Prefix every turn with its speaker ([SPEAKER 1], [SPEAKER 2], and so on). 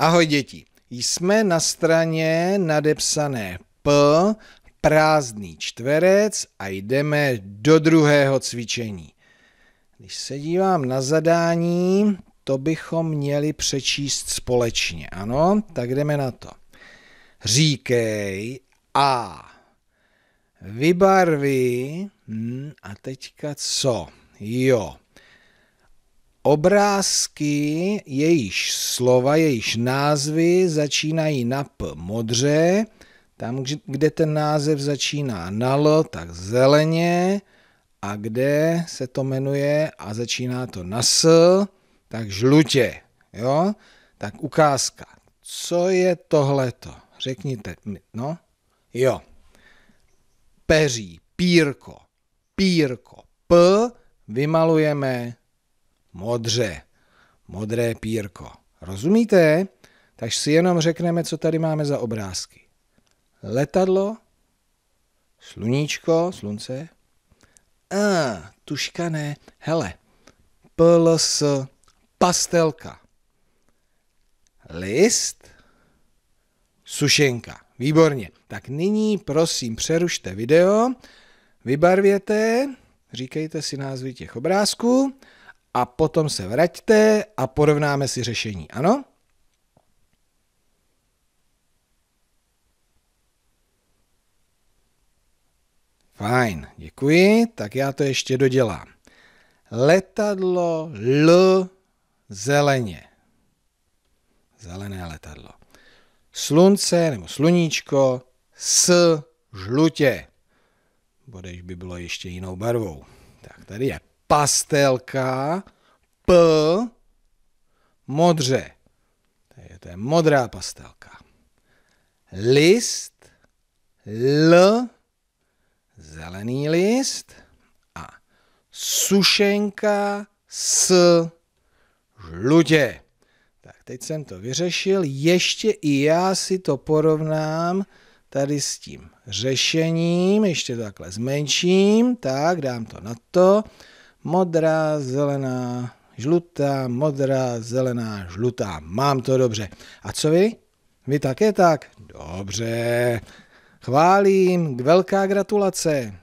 [SPEAKER 1] Ahoj děti, jsme na straně nadepsané P, prázdný čtverec a jdeme do druhého cvičení. Když se dívám na zadání, to bychom měli přečíst společně, ano? Tak jdeme na to. Říkej A. Vybarvi. Hmm, a teďka co? Jo. Obrázky, jejíž slova, jejíž názvy začínají na P modře, tam, kde ten název začíná na L, tak zeleně, a kde se to jmenuje a začíná to na S, tak žlutě. Jo? Tak ukázka. Co je tohleto? Řekněte mi. No, jo. Peří, pírko, pírko, P, vymalujeme modře, modré pírko. Rozumíte? Takže si jenom řekneme, co tady máme za obrázky. Letadlo, sluníčko, slunce. A, tuška ne, hele, plus pastelka. List, sušenka. Výborně. Tak nyní prosím přerušte video, vybarvěte, říkejte si názvy těch obrázků a potom se vraťte a porovnáme si řešení. Ano? Fajn, děkuji, tak já to ještě dodělám. Letadlo L zeleně. Zelené letadlo. Slunce nebo sluníčko s žlutě. Bodež by bylo ještě jinou barvou. Tak tady je pastelka, P, modře. je, to je modrá pastelka. List, L, zelený list a sušenka s žlutě. Tak teď jsem to vyřešil, ještě i já si to porovnám tady s tím řešením, ještě to takhle zmenším, tak dám to na to modrá, zelená, žlutá, modrá, zelená, žlutá. Mám to dobře. A co vy? Vy také tak? Dobře. Chválím, velká gratulace.